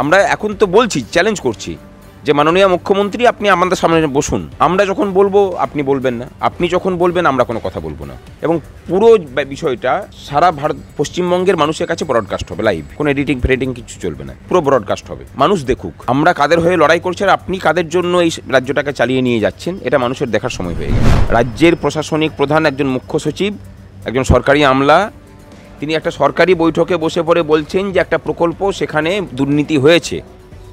আমরা এখন তো বলছি চ্যালেঞ্জ করছি যে মাননীয় মুখ্যমন্ত্রী আপনি আমাদের সামনে বসুন আমরা যখন বলবো আপনি বলবেন না আপনি যখন বলবেন আমরা কোনো কথা বলবো না এবং পুরো বিষয়টা সারা ভারত পশ্চিমবঙ্গের মানুষের কাছে ব্রডকাস্ট হবে লাইভ কোনো এডিটিং ফেডিটিং কিছু চলবে না পুরো ব্রডকাস্ট হবে মানুষ দেখুক আমরা কাদের হয়ে লড়াই করছি আর আপনি কাদের জন্য এই রাজ্যটাকে চালিয়ে নিয়ে যাচ্ছেন এটা মানুষের দেখার সময় হয়ে গেছে রাজ্যের প্রশাসনিক প্রধান একজন মুখ্য সচিব একজন সরকারি আমলা তিনি একটা সরকারি বৈঠকে বসে পড়ে বলছেন যে একটা প্রকল্প সেখানে দুর্নীতি হয়েছে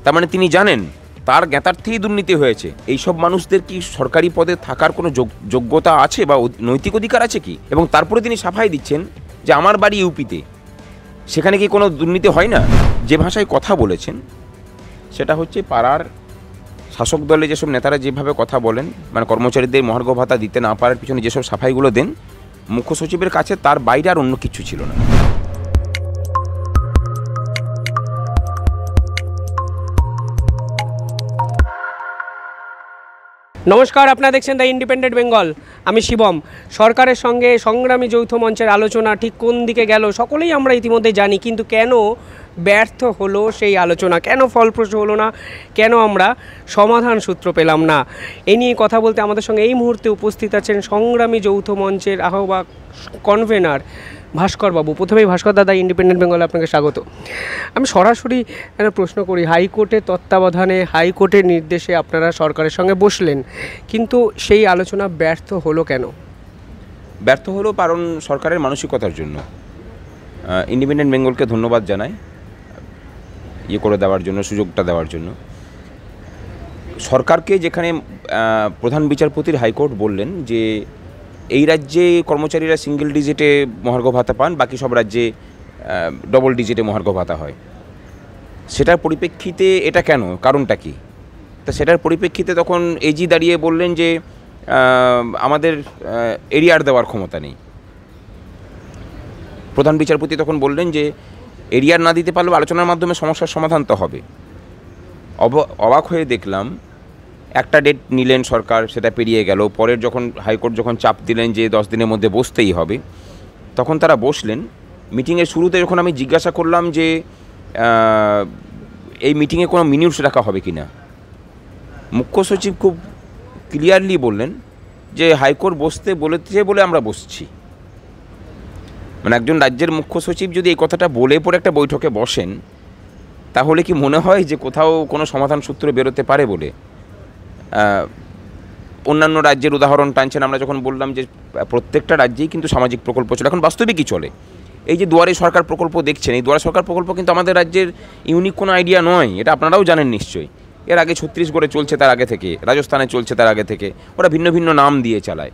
তার মানে তিনি জানেন তার জ্ঞাতার্থেই দুর্নীতি হয়েছে এইসব মানুষদের কি সরকারি পদে থাকার কোনো যোগ্যতা আছে বা নৈতিক অধিকার আছে কি এবং তারপরে তিনি সাফাই দিচ্ছেন যে আমার বাড়ি ইউপিতে সেখানে কি কোনো দুর্নীতি হয় না যে ভাষায় কথা বলেছেন সেটা হচ্ছে পাড়ার শাসক দলে যেসব নেতারা যেভাবে কথা বলেন মানে কর্মচারীদের মহার্ঘ ভাতা দিতে না পারার পিছনে যেসব সাফাইগুলো দেন মুখ্য সচিবের কাছে তার বাইরে আর অন্য কিছু ছিল না নমস্কার আপনারা দেখছেন দ্য ইন্ডিপেন্ডেন্ট বেঙ্গল আমি শিবম সরকারের সঙ্গে সংগ্রামী যৌথ মঞ্চের আলোচনা ঠিক কোন দিকে গেল সকলেই আমরা ইতিমধ্যে জানি কিন্তু কেন ব্যর্থ হলো সেই আলোচনা কেন ফলপ্রসূ হলো না কেন আমরা সমাধান সূত্র পেলাম না এ নিয়ে কথা বলতে আমাদের সঙ্গে এই মুহূর্তে উপস্থিত আছেন সংগ্রামী যৌথ মঞ্চের আহ্বায়ক কনভেনার ভাস্করবাবু প্রথমেই ভাস্কর দাদা ইন্ডিপেন্ডেন্ট বেঙ্গলে আপনাকে স্বাগত আমি সরাসরি একটা প্রশ্ন করি হাইকোর্টের তত্ত্বাবধানে হাইকোর্টের নির্দেশে আপনারা সরকারের সঙ্গে বসলেন কিন্তু সেই আলোচনা ব্যর্থ হলো কেন ব্যর্থ হলো কারণ সরকারের মানসিকতার জন্য ইন্ডিপেন্ডেন্ট বেঙ্গলকে ধন্যবাদ জানাই ইয়ে করে দেওয়ার জন্য সুযোগটা দেওয়ার জন্য সরকারকে যেখানে প্রধান বিচারপতির হাইকোর্ট বললেন যে এই রাজ্যে কর্মচারীরা সিঙ্গেল ডিজিটে মহার্ঘ ভাতা পান বাকি সব রাজ্যে ডবল ডিজিটে মহার্ঘ ভাতা হয় সেটার পরিপ্রেক্ষিতে এটা কেন কারণটা কি তা সেটার পরিপ্রেক্ষিতে তখন এজি দাঁড়িয়ে বললেন যে আমাদের এরিয়ার দেওয়ার ক্ষমতা নেই প্রধান বিচারপতি তখন বললেন যে এরিয়ার না দিতে পারলেও আলোচনার মাধ্যমে সমস্যার সমাধান তো হবে অবাক হয়ে দেখলাম একটা ডেট নিলেন সরকার সেটা পেরিয়ে গেল পরের যখন হাইকোর্ট যখন চাপ দিলেন যে দশ দিনের মধ্যে বসতেই হবে তখন তারা বসলেন মিটিংয়ের শুরুতে যখন আমি জিজ্ঞাসা করলাম যে এই মিটিংয়ে কোনো মিনিটস রাখা হবে কি না মুখ্য সচিব খুব ক্লিয়ারলি বললেন যে হাইকোর্ট বসতে বলেছে বলে আমরা বসছি মানে একজন রাজ্যের মুখ্য সচিব যদি এই কথাটা বলে পরে একটা বৈঠকে বসেন তাহলে কি মনে হয় যে কোথাও কোনো সমাধান সূত্র বেরোতে পারে বলে অন্যান্য রাজ্যের উদাহরণ টানছেন আমরা যখন বললাম যে প্রত্যেকটা রাজ্যেই কিন্তু সামাজিক প্রকল্প চলে এখন বাস্তবে কী চলে এই যে দুয়ারে সরকার প্রকল্প দেখছেন এই দুয়ারে সরকার প্রকল্প কিন্তু আমাদের রাজ্যের ইউনিক কোনো আইডিয়া নয় এটা আপনারাও জানেন নিশ্চয়ই এর আগে ছত্তিশগড়ে চলছে তার আগে থেকে রাজস্থানে চলছে তার আগে থেকে ওরা ভিন্ন ভিন্ন নাম দিয়ে চালায়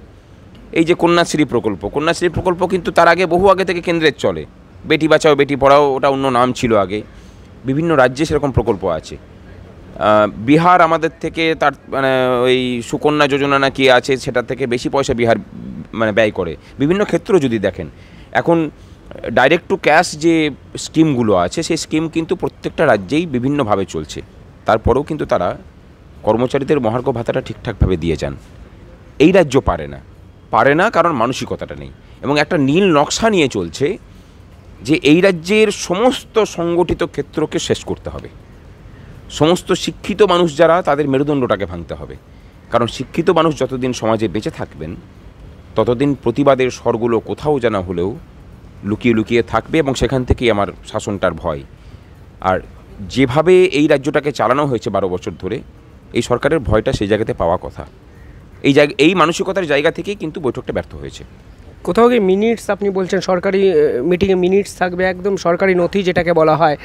এই যে কন্যাশ্রী প্রকল্প কন্যাশ্রী প্রকল্প কিন্তু তার আগে বহু আগে থেকে কেন্দ্রের চলে বেটি বাঁচাও বেটি পড়াও ওটা অন্য নাম ছিল আগে বিভিন্ন রাজ্যে সেরকম প্রকল্প আছে বিহার আমাদের থেকে তার মানে ওই সুকন্যা যোজনা না কি আছে সেটা থেকে বেশি পয়সা বিহার মানে ব্যয় করে বিভিন্ন ক্ষেত্র যদি দেখেন এখন ডাইরেক্ট টু ক্যাশ যে স্কিমগুলো আছে সেই স্কিম কিন্তু প্রত্যেকটা রাজ্যেই বিভিন্নভাবে চলছে তারপরেও কিন্তু তারা কর্মচারীদের মহার্ঘ ভাতাটা ঠিকঠাকভাবে দিয়ে যান এই রাজ্য পারে না পারে না কারণ মানসিকতাটা নেই এবং একটা নীল নকশা নিয়ে চলছে যে এই রাজ্যের সমস্ত সংগঠিত ক্ষেত্রকে শেষ করতে হবে সমস্ত শিক্ষিত মানুষ যারা তাদের মেরুদণ্ডটাকে ভাঙতে হবে কারণ শিক্ষিত মানুষ যতদিন সমাজে বেঁচে থাকবেন ততদিন প্রতিবাদের স্বরগুলো কোথাও জানা হলেও লুকিয়ে লুকিয়ে থাকবে এবং সেখান থেকেই আমার শাসনটার ভয় আর যেভাবে এই রাজ্যটাকে চালানো হয়েছে বারো বছর ধরে এই সরকারের ভয়টা সেই জায়গাতে পাওয়া কথা এই জায়গা এই মানসিকতার জায়গা থেকেই কিন্তু বৈঠকটা ব্যর্থ হয়েছে কোথাও গিয়ে মিনিটস আপনি বলছেন সরকারি মিটিংয়ে মিনিটস থাকবে একদম সরকারি নথি যেটাকে বলা হয়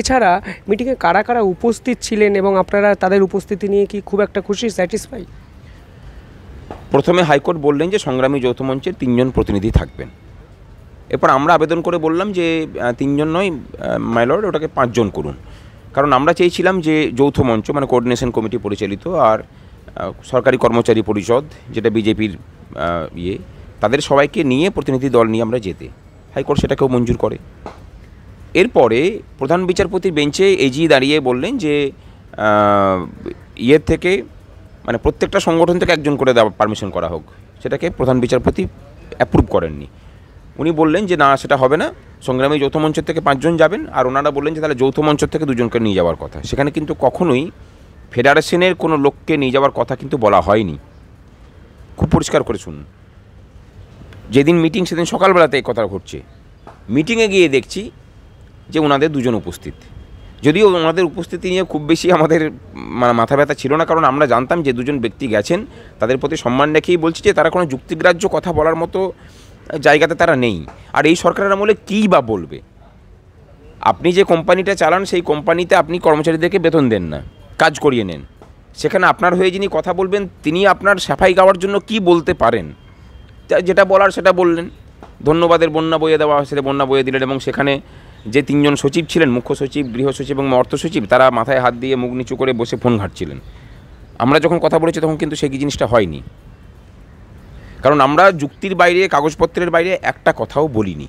এছাড়া মিটিংয়ে কারা কারা উপস্থিত ছিলেন এবং আপনারা তাদের উপস্থিতি নিয়ে কি খুব একটা খুশি স্যাটিসফাই প্রথমে হাইকোর্ট বললেন যে সংগ্রামী যৌথ মঞ্চের তিনজন প্রতিনিধি থাকবেন এরপর আমরা আবেদন করে বললাম যে তিনজন নয় মাইলর্ড ওটাকে পাঁচজন করুন কারণ আমরা চেয়েছিলাম যে যৌথ মঞ্চ মানে কোঅর্ডিনেশন কমিটি পরিচালিত আর সরকারি কর্মচারী পরিষদ যেটা বিজেপির ইয়ে তাদের সবাইকে নিয়ে প্রতিনিধি দল নিয়ে আমরা যেতে হাইকোর্ট সেটাকেও মঞ্জুর করে এরপরে প্রধান বিচারপতির বেঞ্চে এজি দাঁড়িয়ে বললেন যে ইয়ের থেকে মানে প্রত্যেকটা সংগঠন থেকে একজন করে দেওয়া পারমিশন করা হোক সেটাকে প্রধান বিচারপতি অ্যাপ্রুভ করেননি উনি বললেন যে না সেটা হবে না সংগ্রামী যৌথ মঞ্চ থেকে পাঁচজন যাবেন আর ওনারা বললেন যে তাহলে যৌথ মঞ্চ থেকে দুজনকে নিয়ে যাওয়ার কথা সেখানে কিন্তু কখনোই ফেডারেশনের কোনো লোককে নিয়ে যাওয়ার কথা কিন্তু বলা হয়নি খুব পরিষ্কার করে শুনুন যেদিন মিটিং সেদিন সকালবেলাতে এই কথা ঘটছে মিটিংয়ে গিয়ে দেখছি যে ওনাদের দুজন উপস্থিত যদিও ওনাদের উপস্থিতি নিয়ে খুব বেশি আমাদের মাথা ব্যথা ছিল না কারণ আমরা জানতাম যে দুজন ব্যক্তি গেছেন তাদের প্রতি সম্মান রেখেই বলছি যে তারা কোনো যুক্তিগ্রাহ্য কথা বলার মতো জায়গাতে তারা নেই আর এই সরকারের আমলে কী বা বলবে আপনি যে কোম্পানিটা চালান সেই কোম্পানিতে আপনি কর্মচারীদেরকে বেতন দেন না কাজ করিয়ে নেন সেখানে আপনার হয়ে যিনি কথা বলবেন তিনি আপনার সাফাই গাওয়ার জন্য কি বলতে পারেন যেটা বলার সেটা বললেন ধন্যবাদের বন্যা বইয়ে দেওয়া সেটা বন্যা বইয়ে দিলেন এবং সেখানে যে তিনজন সচিব ছিলেন মুখ্য সচিব গৃহ সচিব এবং অর্থ সচিব তারা মাথায় হাত দিয়ে মুখ নিচু করে বসে ফোন ঘাটছিলেন আমরা যখন কথা বলেছি তখন কিন্তু সেই জিনিসটা হয়নি কারণ আমরা যুক্তির বাইরে কাগজপত্রের বাইরে একটা কথাও বলিনি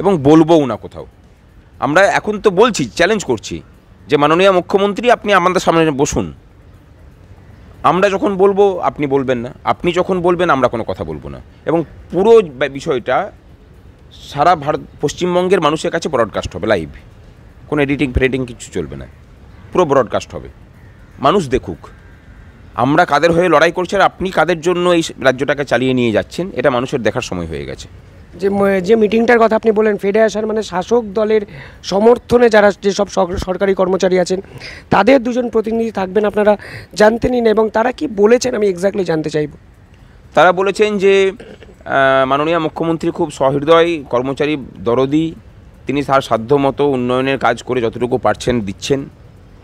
এবং বলবও না কোথাও আমরা এখন তো বলছি চ্যালেঞ্জ করছি যে মাননীয় মুখ্যমন্ত্রী আপনি আমাদের সামনে বসুন আমরা যখন বলবো আপনি বলবেন না আপনি যখন বলবেন আমরা কোনো কথা বলবো না এবং পুরো বিষয়টা সারা ভারত পশ্চিমবঙ্গের মানুষের কাছে ব্রডকাস্ট হবে লাইভ কোনো এডিটিং ফেডিটিং কিছু চলবে না পুরো ব্রডকাস্ট হবে মানুষ দেখুক আমরা কাদের হয়ে লড়াই করছি আর আপনি কাদের জন্য এই রাজ্যটাকে চালিয়ে নিয়ে যাচ্ছেন এটা মানুষের দেখার সময় হয়ে গেছে যে যে মিটিংটার কথা আপনি বলেন ফেডারেশন আসার মানে শাসক দলের সমর্থনে যারা যেসব সরকারি কর্মচারী আছেন তাদের দুজন প্রতিনিধি থাকবেন আপনারা জানতে নিন এবং তারা কি বলেছেন আমি এক্স্যাক্টলি জানতে চাইব তারা বলেছেন যে মাননীয় মুখ্যমন্ত্রী খুব সহৃদয় কর্মচারী দরদি তিনি তার সাধ্যমতো উন্নয়নের কাজ করে যতটুকু পারছেন দিচ্ছেন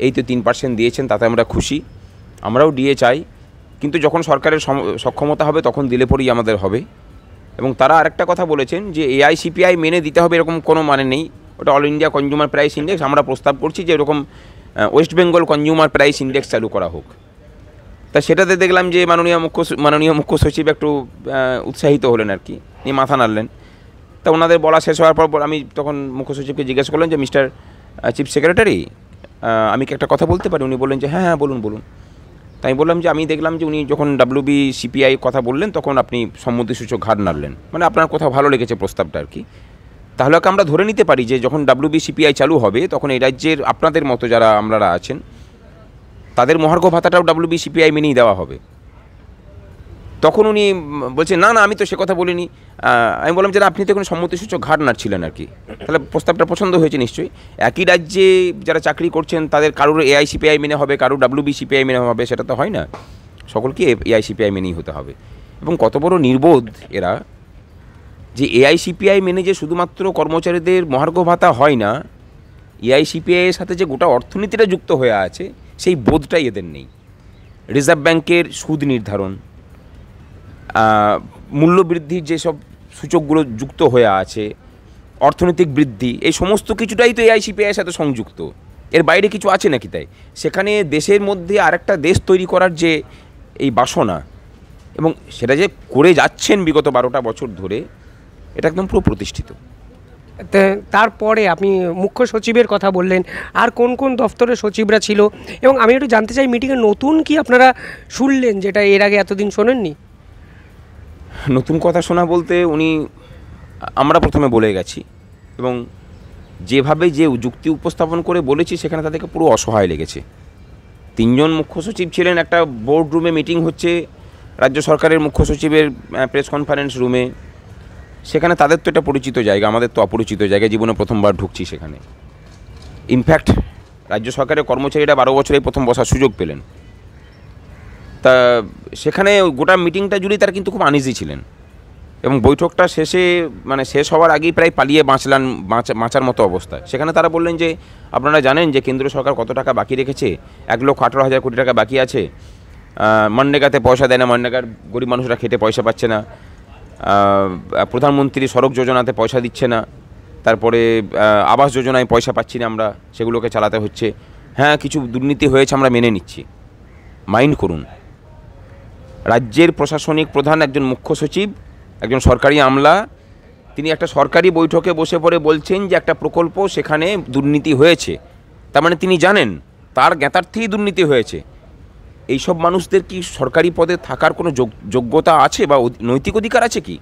এই তো তিন পার্সেন্ট দিয়েছেন তাতে আমরা খুশি আমরাও দিয়ে চাই কিন্তু যখন সরকারের সক্ষমতা হবে তখন দিলে পরেই আমাদের হবে এবং তারা আরেকটা কথা বলেছেন যে এআইসিপিআই মেনে দিতে হবে এরকম কোনো মানে নেই ওটা all India consumer price index আমরা প্রস্তাব করছি যে এরকম West Bengal consumer price index চালু করা হোক তা সেটাতে দেখলাম যে মাননীয় মুখ্য মাননীয় মুখ্য সচিব একটু উৎসাহিত হলেন আর কি নিয়ে মাথা নাড়লেন তা ওনাদের বলা শেষ হওয়ার পর আমি তখন মুখ্য সচিবকে জিজ্ঞেস করলাম যে মিস্টার চিফ সেক্রেটারি আমি কি একটা কথা বলতে পারি উনি বললেন যে হ্যাঁ হ্যাঁ বলুন বলুন তাই আমি বললাম যে আমি দেখলাম যে উনি যখন বি সিপিআই কথা বললেন তখন আপনি সম্মতিসূচক ঘাট নাড়লেন মানে আপনার কোথাও ভালো লেগেছে প্রস্তাবটা আর কি তাহলে আমরা ধরে নিতে পারি যে যখন বি সিপিআই চালু হবে তখন এই রাজ্যের আপনাদের মতো যারা আমরা আছেন তাদের মহার্ঘ ভাতাটাও বি সিপিআই মেনেই দেওয়া হবে তখন উনি বলছে না না আমি তো সে কথা বলিনি আমি বললাম যে আপনি তো এখন সম্মতিসূচক না ছিলেন আর কি তাহলে প্রস্তাবটা পছন্দ হয়েছে নিশ্চয়ই একই রাজ্যে যারা চাকরি করছেন তাদের কারোর এআইসিপিআই মেনে হবে কারোর ডাব্লিউবিসিপিআই মেনে হবে সেটা তো হয় না সকলকে এআইসিপিআই মেনেই হতে হবে এবং কত বড় নির্বোধ এরা যে এআইসিপিআই মেনে যে শুধুমাত্র কর্মচারীদের মহার্ঘ ভাতা হয় না এআইসিপিআইয়ের সাথে যে গোটা অর্থনীতিটা যুক্ত হয়ে আছে সেই বোধটাই এদের নেই রিজার্ভ ব্যাংকের সুদ নির্ধারণ মূল্যবৃদ্ধির যেসব সূচকগুলো যুক্ত হয়ে আছে অর্থনৈতিক বৃদ্ধি এই সমস্ত কিছুটাই তো এআইসিপিআইয়ের সাথে সংযুক্ত এর বাইরে কিছু আছে নাকি তাই সেখানে দেশের মধ্যে আরেকটা দেশ তৈরি করার যে এই বাসনা এবং সেটা যে করে যাচ্ছেন বিগত বারোটা বছর ধরে এটা একদম পুরো প্রতিষ্ঠিত তারপরে আপনি মুখ্য সচিবের কথা বললেন আর কোন কোন দফতরের সচিবরা ছিল এবং আমি একটু জানতে চাই মিটিংয়ে নতুন কি আপনারা শুনলেন যেটা এর আগে এতদিন শোনেননি নতুন কথা শোনা বলতে উনি আমরা প্রথমে বলে গেছি এবং যেভাবে যে যুক্তি উপস্থাপন করে বলেছি সেখানে তাদেরকে পুরো অসহায় লেগেছে তিনজন মুখ্য সচিব ছিলেন একটা বোর্ড রুমে মিটিং হচ্ছে রাজ্য সরকারের মুখ্য সচিবের প্রেস কনফারেন্স রুমে সেখানে তাদের তো এটা পরিচিত জায়গা আমাদের তো অপরিচিত জায়গা জীবনে প্রথমবার ঢুকছি সেখানে ইনফ্যাক্ট রাজ্য সরকারের কর্মচারীরা বারো বছরেই প্রথম বসার সুযোগ পেলেন তা সেখানে গোটা মিটিংটা জুড়েই তারা কিন্তু খুব আনিজি ছিলেন এবং বৈঠকটা শেষে মানে শেষ হওয়ার আগেই প্রায় পালিয়ে বাঁচলেন বাঁচার মতো অবস্থা সেখানে তারা বললেন যে আপনারা জানেন যে কেন্দ্র সরকার কত টাকা বাকি রেখেছে এক লক্ষ আঠারো হাজার কোটি টাকা বাকি আছে মনরেগাতে পয়সা দেয় না মনরেগার গরিব মানুষরা খেটে পয়সা পাচ্ছে না প্রধানমন্ত্রী সড়ক যোজনাতে পয়সা দিচ্ছে না তারপরে আবাস যোজনায় পয়সা পাচ্ছি না আমরা সেগুলোকে চালাতে হচ্ছে হ্যাঁ কিছু দুর্নীতি হয়েছে আমরা মেনে নিচ্ছি মাইন্ড করুন রাজ্যের প্রশাসনিক প্রধান একজন মুখ্য সচিব একজন সরকারি আমলা তিনি একটা সরকারি বৈঠকে বসে পড়ে বলছেন যে একটা প্রকল্প সেখানে দুর্নীতি হয়েছে তার মানে তিনি জানেন তার জ্ঞাতার্থেই দুর্নীতি হয়েছে এইসব মানুষদের কি সরকারি পদে থাকার কোনো যোগ্যতা আছে বা নৈতিক অধিকার আছে কি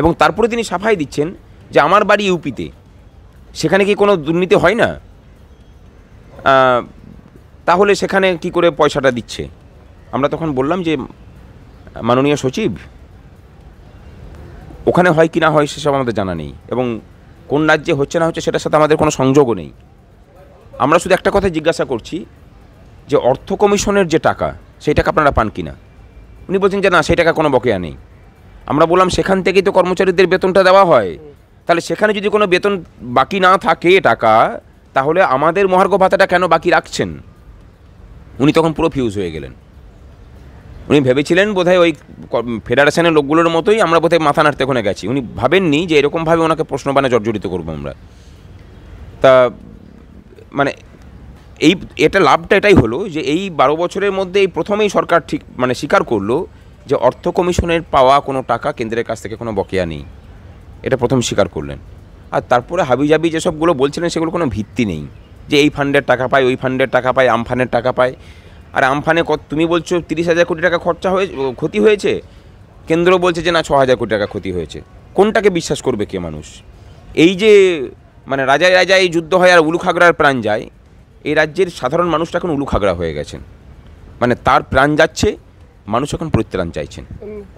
এবং তারপরে তিনি সাফাই দিচ্ছেন যে আমার বাড়ি ইউপিতে সেখানে কি কোনো দুর্নীতি হয় না তাহলে সেখানে কি করে পয়সাটা দিচ্ছে আমরা তখন বললাম যে মাননীয় সচিব ওখানে হয় কি না হয় সেসব আমাদের জানা নেই এবং কোন রাজ্যে হচ্ছে না হচ্ছে সেটার সাথে আমাদের কোনো সংযোগও নেই আমরা শুধু একটা কথা জিজ্ঞাসা করছি যে অর্থ কমিশনের যে টাকা সেই টাকা আপনারা পান কি না উনি বলছেন যে না সেই টাকা কোনো বকেয়া নেই আমরা বললাম সেখান থেকেই তো কর্মচারীদের বেতনটা দেওয়া হয় তাহলে সেখানে যদি কোনো বেতন বাকি না থাকে টাকা তাহলে আমাদের মহার্ঘ ভাতাটা কেন বাকি রাখছেন উনি তখন পুরো ফিউজ হয়ে গেলেন উনি ভেবেছিলেন বোধহয় ওই ফেডারেশনের লোকগুলোর মতোই আমরা বোধহয় মাথা নাড়তে ওখানে গেছি উনি ভাবেননি যে এরকমভাবে ওনাকে প্রশ্ন বানা জর্জরিত করবো আমরা তা মানে এই এটা লাভটা এটাই হলো যে এই বারো বছরের মধ্যে এই প্রথমেই সরকার ঠিক মানে স্বীকার করলো যে অর্থ কমিশনের পাওয়া কোনো টাকা কেন্দ্রের কাছ থেকে কোনো বকেয়া নেই এটা প্রথম স্বীকার করলেন আর তারপরে হাবিজাবি যেসবগুলো বলছিলেন সেগুলো কোনো ভিত্তি নেই যে এই ফান্ডের টাকা পায় ওই ফান্ডের টাকা পায় আমফানের টাকা পায় আর আমফানে কত তুমি বলছো তিরিশ হাজার কোটি টাকা খরচা হয়ে ক্ষতি হয়েছে কেন্দ্র বলছে যে না ছ হাজার কোটি টাকা ক্ষতি হয়েছে কোনটাকে বিশ্বাস করবে কে মানুষ এই যে মানে রাজায় রাজায় যুদ্ধ হয় আর উলুখাগড়ার প্রাণ যায় এই রাজ্যের সাধারণ মানুষটা এখন উলুখাগড়া হয়ে গেছেন মানে তার প্রাণ যাচ্ছে মানুষ এখন পরিত্রাণ চাইছেন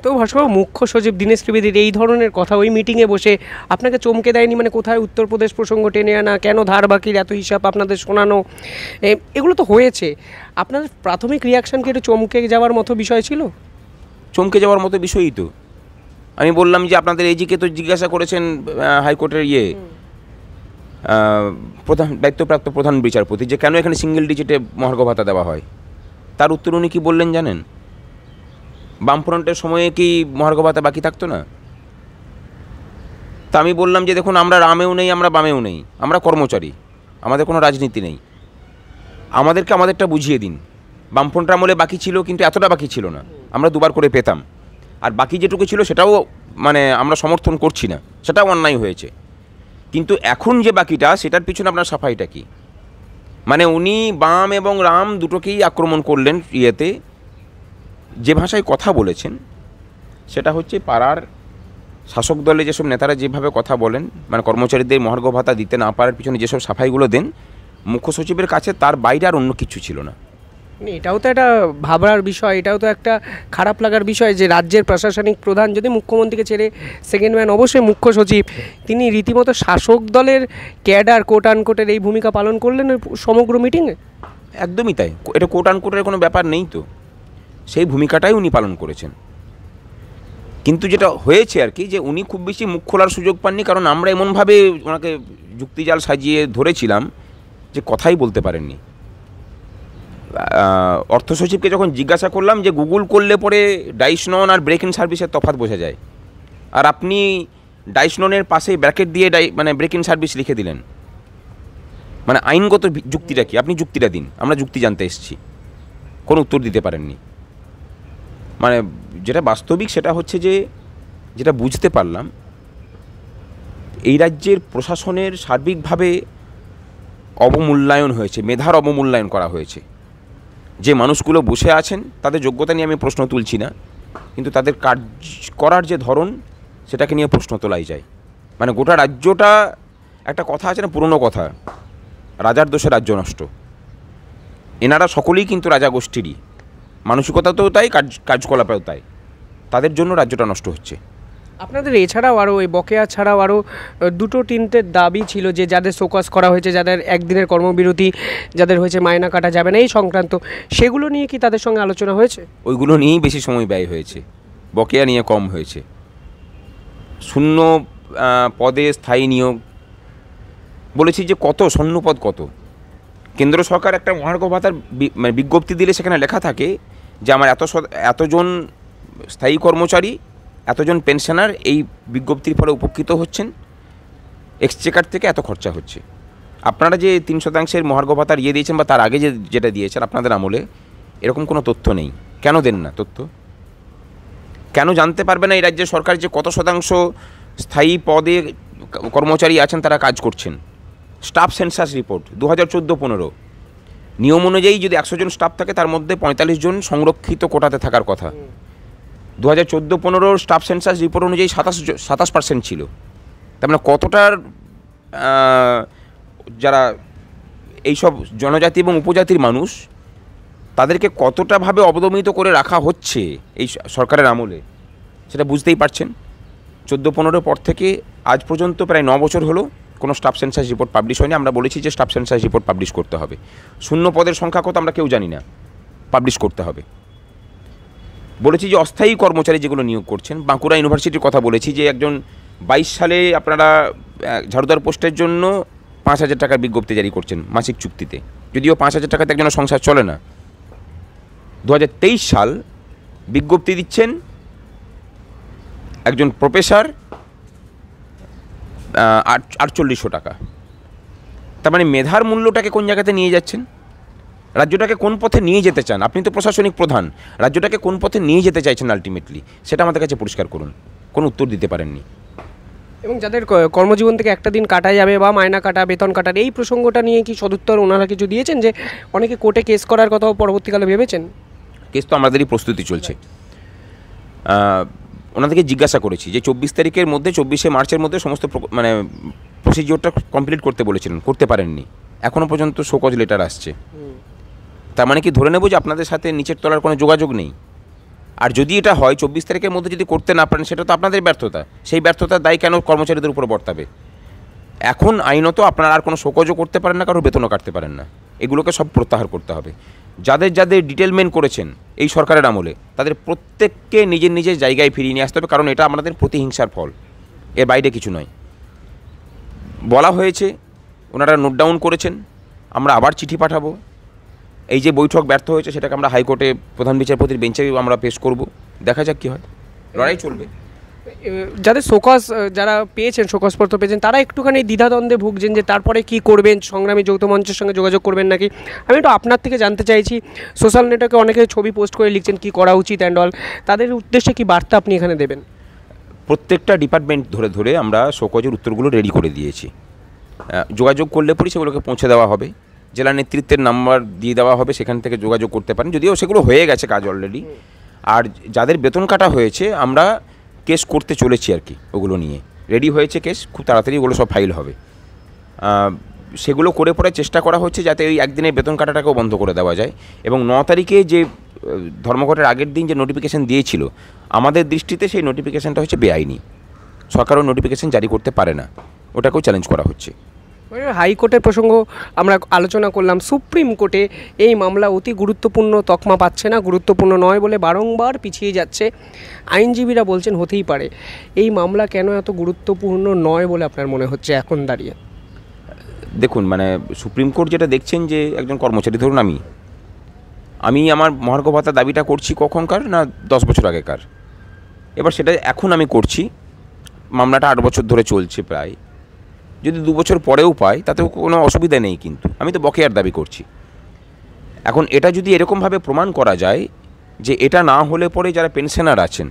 তো ভাস্করবাবু মুখ্য সচিব দীনেশ ত্রিবেদীর এই ধরনের কথা ওই মিটিংয়ে বসে আপনাকে চমকে দেয়নি মানে কোথায় উত্তরপ্রদেশ প্রসঙ্গ টেনে আনা কেন ধার বাকির এত হিসাব আপনাদের শোনানো এগুলো তো হয়েছে আপনাদের প্রাথমিক রিয়াকশান কি একটু চমকে যাওয়ার মতো বিষয় ছিল চমকে যাওয়ার মতো বিষয়ই তো আমি বললাম যে আপনাদের জিকে তো জিজ্ঞাসা করেছেন হাইকোর্টের ইয়ে প্রধান দায়িত্বপ্রাপ্ত প্রধান বিচারপতি যে কেন এখানে সিঙ্গেল ডিজিটে মহার্ঘ ভাতা দেওয়া হয় তার উত্তর উনি কী বললেন জানেন বামফ্রন্টের সময়ে কি মহার্ঘ বাকি থাকতো না তা আমি বললাম যে দেখুন আমরা রামেও নেই আমরা বামেও নেই আমরা কর্মচারী আমাদের কোনো রাজনীতি নেই আমাদেরকে আমাদেরটা বুঝিয়ে দিন বামফ্রন্ট আমলে বাকি ছিল কিন্তু এতটা বাকি ছিল না আমরা দুবার করে পেতাম আর বাকি যেটুকু ছিল সেটাও মানে আমরা সমর্থন করছি না সেটাও অন্যায় হয়েছে কিন্তু এখন যে বাকিটা সেটার পিছনে আপনার সাফাইটা কি মানে উনি বাম এবং রাম দুটোকেই আক্রমণ করলেন ইয়েতে যে ভাষায় কথা বলেছেন সেটা হচ্ছে পাড়ার শাসক দলে যেসব নেতারা যেভাবে কথা বলেন মানে কর্মচারীদের মহার্ঘ ভাতা দিতে না পারার পিছনে যেসব সাফাইগুলো দেন মুখ্য সচিবের কাছে তার বাইরে আর অন্য কিছু ছিল না মানে এটাও তো একটা ভাবনার বিষয় এটাও তো একটা খারাপ লাগার বিষয় যে রাজ্যের প্রশাসনিক প্রধান যদি মুখ্যমন্ত্রীকে ছেড়ে সেকেন্ড ম্যান অবশ্যই মুখ্য সচিব তিনি রীতিমতো শাসক দলের ক্যাডার কোট আনকোটের এই ভূমিকা পালন করলেন সমগ্র মিটিংয়ে একদমই তাই এটা কোট কোটের কোনো ব্যাপার নেই তো সেই ভূমিকাটাই উনি পালন করেছেন কিন্তু যেটা হয়েছে আর কি যে উনি খুব বেশি মুখ খোলার সুযোগ পাননি কারণ আমরা এমনভাবে ওনাকে যুক্তিজাল সাজিয়ে ধরেছিলাম যে কথাই বলতে পারেননি অর্থ সচিবকে যখন জিজ্ঞাসা করলাম যে গুগল করলে পরে ডাইসনন আর ব্রেক ইন সার্ভিসের তফাত বোঝা যায় আর আপনি ডাইসননের পাশে ব্র্যাকেট দিয়ে ডাই মানে ব্রেক ইন সার্ভিস লিখে দিলেন মানে আইনগত যুক্তিটা কি আপনি যুক্তিটা দিন আমরা যুক্তি জানতে এসেছি কোনো উত্তর দিতে পারেননি মানে যেটা বাস্তবিক সেটা হচ্ছে যে যেটা বুঝতে পারলাম এই রাজ্যের প্রশাসনের সার্বিকভাবে অবমূল্যায়ন হয়েছে মেধার অবমূল্যায়ন করা হয়েছে যে মানুষগুলো বসে আছেন তাদের যোগ্যতা নিয়ে আমি প্রশ্ন তুলছি না কিন্তু তাদের কাজ করার যে ধরন সেটাকে নিয়ে প্রশ্ন তোলাই যায় মানে গোটা রাজ্যটা একটা কথা আছে না পুরনো কথা রাজার দোষে রাজ্য নষ্ট এনারা সকলেই কিন্তু রাজা গোষ্ঠীরই মানসিকতাতেও তাই কাজ কার্যকলাপেও তাই তাদের জন্য রাজ্যটা নষ্ট হচ্ছে আপনাদের এছাড়াও আরও এই বকেয়া ছাড়াও আরও দুটো তিনটে দাবি ছিল যে যাদের সোকাস করা হয়েছে যাদের একদিনের কর্মবিরতি যাদের হয়েছে মায়না কাটা যাবে না এই সংক্রান্ত সেগুলো নিয়ে কি তাদের সঙ্গে আলোচনা হয়েছে ওইগুলো নিয়েই বেশি সময় ব্যয় হয়েছে বকেয়া নিয়ে কম হয়েছে শূন্য পদে স্থায়ী নিয়োগ বলেছি যে কত পদ কত কেন্দ্র সরকার একটা মহার্ঘ ভাতার মানে বিজ্ঞপ্তি দিলে সেখানে লেখা থাকে যে আমার এত এতজন স্থায়ী কর্মচারী এতজন পেনশনার এই বিজ্ঞপ্তির ফলে উপকৃত হচ্ছেন এক্সচেকার থেকে এত খরচা হচ্ছে আপনারা যে তিন শতাংশের মহার্ঘ ভাতা ইয়ে দিয়েছেন বা তার আগে যে যেটা দিয়েছেন আপনাদের আমলে এরকম কোনো তথ্য নেই কেন দেন না তথ্য কেন জানতে পারবে না এই রাজ্যের সরকার যে কত শতাংশ স্থায়ী পদে কর্মচারী আছেন তারা কাজ করছেন স্টাফ সেন্সাস রিপোর্ট দু হাজার চোদ্দো পনেরো নিয়ম অনুযায়ী যদি একশো জন স্টাফ থাকে তার মধ্যে পঁয়তাল্লিশ জন সংরক্ষিত কোটাতে থাকার কথা দু হাজার চোদ্দো পনেরোর স্টাফ সেন্সাস রিপোর্ট অনুযায়ী সাতাশ সাতাশ পার্সেন্ট ছিল তার মানে কতটার যারা এইসব জনজাতি এবং উপজাতির মানুষ তাদেরকে কতটাভাবে অবদমিত করে রাখা হচ্ছে এই সরকারের আমলে সেটা বুঝতেই পারছেন চোদ্দো পনেরো পর থেকে আজ পর্যন্ত প্রায় ন বছর হলো কোনো স্টাফ সেন্সাস রিপোর্ট পাবলিশ হয়নি আমরা বলেছি যে স্টাফ সেন্সাস রিপোর্ট পাবলিশ করতে হবে শূন্য পদের সংখ্যা কত আমরা কেউ জানি না পাবলিশ করতে হবে বলেছি যে অস্থায়ী কর্মচারী যেগুলো নিয়োগ করছেন বাঁকুড়া ইউনিভার্সিটির কথা বলেছি যে একজন বাইশ সালে আপনারা ঝাড়ুদার পোস্টের জন্য পাঁচ হাজার টাকার বিজ্ঞপ্তি জারি করছেন মাসিক চুক্তিতে যদিও পাঁচ হাজার টাকাতে একজনের সংসার চলে না দু সাল বিজ্ঞপ্তি দিচ্ছেন একজন প্রফেসর আট আটচল্লিশশো টাকা তার মানে মেধার মূল্যটাকে কোন জায়গাতে নিয়ে যাচ্ছেন রাজ্যটাকে কোন পথে নিয়ে যেতে চান আপনি তো প্রশাসনিক প্রধান রাজ্যটাকে কোন পথে নিয়ে যেতে চাইছেন আলটিমেটলি সেটা আমাদের কাছে পরিষ্কার করুন কোনো উত্তর দিতে পারেননি এবং যাদের কর্মজীবন থেকে একটা দিন কাটা যাবে বা মায়না কাটা বেতন কাটার এই প্রসঙ্গটা নিয়ে কি সদুত্তর ওনারা কিছু দিয়েছেন যে অনেকে কোর্টে কেস করার কথাও পরবর্তীকালে ভেবেছেন কেস তো আমাদেরই প্রস্তুতি চলছে ওনাদেরকে জিজ্ঞাসা করেছি যে চব্বিশ তারিখের মধ্যে চব্বিশে মার্চের মধ্যে সমস্ত মানে প্রসিজিওরটা কমপ্লিট করতে বলেছিলেন করতে পারেননি এখনও পর্যন্ত শোকজ লেটার আসছে তার মানে কি ধরে নেব যে আপনাদের সাথে নিচের তলার কোনো যোগাযোগ নেই আর যদি এটা হয় চব্বিশ তারিখের মধ্যে যদি করতে না পারেন সেটা তো আপনাদের ব্যর্থতা সেই ব্যর্থতার দায় কেন কর্মচারীদের উপর বর্তাবে এখন আইনত আপনারা আর কোনো শোকজও করতে পারেন না কারো বেতনও কাটতে পারেন না এগুলোকে সব প্রত্যাহার করতে হবে যাদের যাদের ডিটেলমেন্ট করেছেন এই সরকারের আমলে তাদের প্রত্যেককে নিজের নিজের জায়গায় ফিরিয়ে নিয়ে আসতে হবে কারণ এটা আমাদের প্রতিহিংসার ফল এর বাইরে কিছু নয় বলা হয়েছে ওনারা নোট ডাউন করেছেন আমরা আবার চিঠি পাঠাবো এই যে বৈঠক ব্যর্থ হয়েছে সেটাকে আমরা হাইকোর্টে প্রধান বিচারপতির বেঞ্চে আমরা পেশ করব দেখা যাক কী হয় লড়াই চলবে যাদের শোকস যারা পেয়েছেন শোকাসপত্র পেয়েছেন তারা একটুখানি দ্বিধাদ্বন্দ্বে ভুগছেন যে তারপরে কি করবেন সংগ্রামী যৌথ মঞ্চের সঙ্গে যোগাযোগ করবেন নাকি আমি একটু আপনার থেকে জানতে চাইছি সোশ্যাল নেটওয়ার্কে অনেকে ছবি পোস্ট করে লিখছেন কি করা উচিত অ্যান্ড অল তাদের উদ্দেশ্যে কি বার্তা আপনি এখানে দেবেন প্রত্যেকটা ডিপার্টমেন্ট ধরে ধরে আমরা শোকজের উত্তরগুলো রেডি করে দিয়েছি যোগাযোগ করলে পরে সেগুলোকে পৌঁছে দেওয়া হবে জেলা নেতৃত্বের নাম্বার দিয়ে দেওয়া হবে সেখান থেকে যোগাযোগ করতে পারেন যদিও সেগুলো হয়ে গেছে কাজ অলরেডি আর যাদের বেতন কাটা হয়েছে আমরা কেস করতে চলেছি আর কি ওগুলো নিয়ে রেডি হয়েছে কেস খুব তাড়াতাড়ি ওগুলো সব ফাইল হবে সেগুলো করে পরে চেষ্টা করা হচ্ছে যাতে ওই একদিনের বেতন কাটাটাকেও বন্ধ করে দেওয়া যায় এবং ন তারিখে যে ধর্মঘটের আগের দিন যে নোটিফিকেশান দিয়েছিল আমাদের দৃষ্টিতে সেই নোটিফিকেশানটা হচ্ছে বেআইনি সরকারও নোটিফিকেশান জারি করতে পারে না ওটাকেও চ্যালেঞ্জ করা হচ্ছে হাইকোর্টের প্রসঙ্গ আমরা আলোচনা করলাম সুপ্রিম কোর্টে এই মামলা অতি গুরুত্বপূর্ণ তকমা পাচ্ছে না গুরুত্বপূর্ণ নয় বলে বারংবার পিছিয়ে যাচ্ছে আইনজীবীরা বলছেন হতেই পারে এই মামলা কেন এত গুরুত্বপূর্ণ নয় বলে আপনার মনে হচ্ছে এখন দাঁড়িয়ে দেখুন মানে সুপ্রিম কোর্ট যেটা দেখছেন যে একজন কর্মচারী ধরুন আমি আমি আমার মহার্ঘ ভাতা দাবিটা করছি কখনকার না দশ বছর আগেকার এবার সেটা এখন আমি করছি মামলাটা আট বছর ধরে চলছে প্রায় যদি দু বছর পরেও পায় তাতেও কোনো অসুবিধা নেই কিন্তু আমি তো বকেয়ার দাবি করছি এখন এটা যদি এরকমভাবে প্রমাণ করা যায় যে এটা না হলে পরে যারা পেনশনার আছেন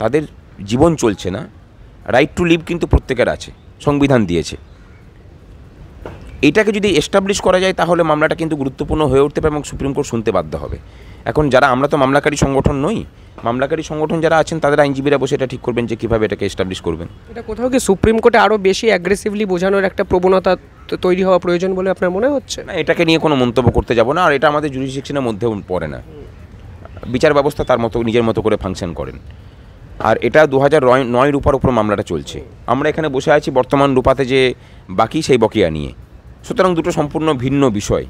তাদের জীবন চলছে না রাইট টু লিভ কিন্তু প্রত্যেকের আছে সংবিধান দিয়েছে এটাকে যদি এস্টাবলিশ করা যায় তাহলে মামলাটা কিন্তু গুরুত্বপূর্ণ হয়ে উঠতে পারে এবং সুপ্রিম কোর্ট শুনতে বাধ্য হবে এখন যারা আমরা তো মামলাকারী সংগঠন নই মামলাকারী সংগঠন যারা আছেন তাদের আইনজীবীরা বসে এটা ঠিক করবেন যে কীভাবে এটাকে এস্টাবলিশ করবেন এটা কোথাও কি সুপ্রিম কোর্টে আরও বেশি অ্যাগ্রেসিভলি বোঝানোর একটা প্রবণতা তৈরি হওয়া প্রয়োজন বলে আপনার মনে হচ্ছে না এটাকে নিয়ে কোনো মন্তব্য করতে যাব না আর এটা আমাদের জুডিশিকশনের মধ্যেও পড়ে না বিচার ব্যবস্থা তার মতো নিজের মতো করে ফাংশন করেন আর এটা দু হাজার নয় রূপার উপর মামলাটা চলছে আমরা এখানে বসে আছি বর্তমান রূপাতে যে বাকি সেই বকেয়া নিয়ে সুতরাং দুটো সম্পূর্ণ ভিন্ন বিষয়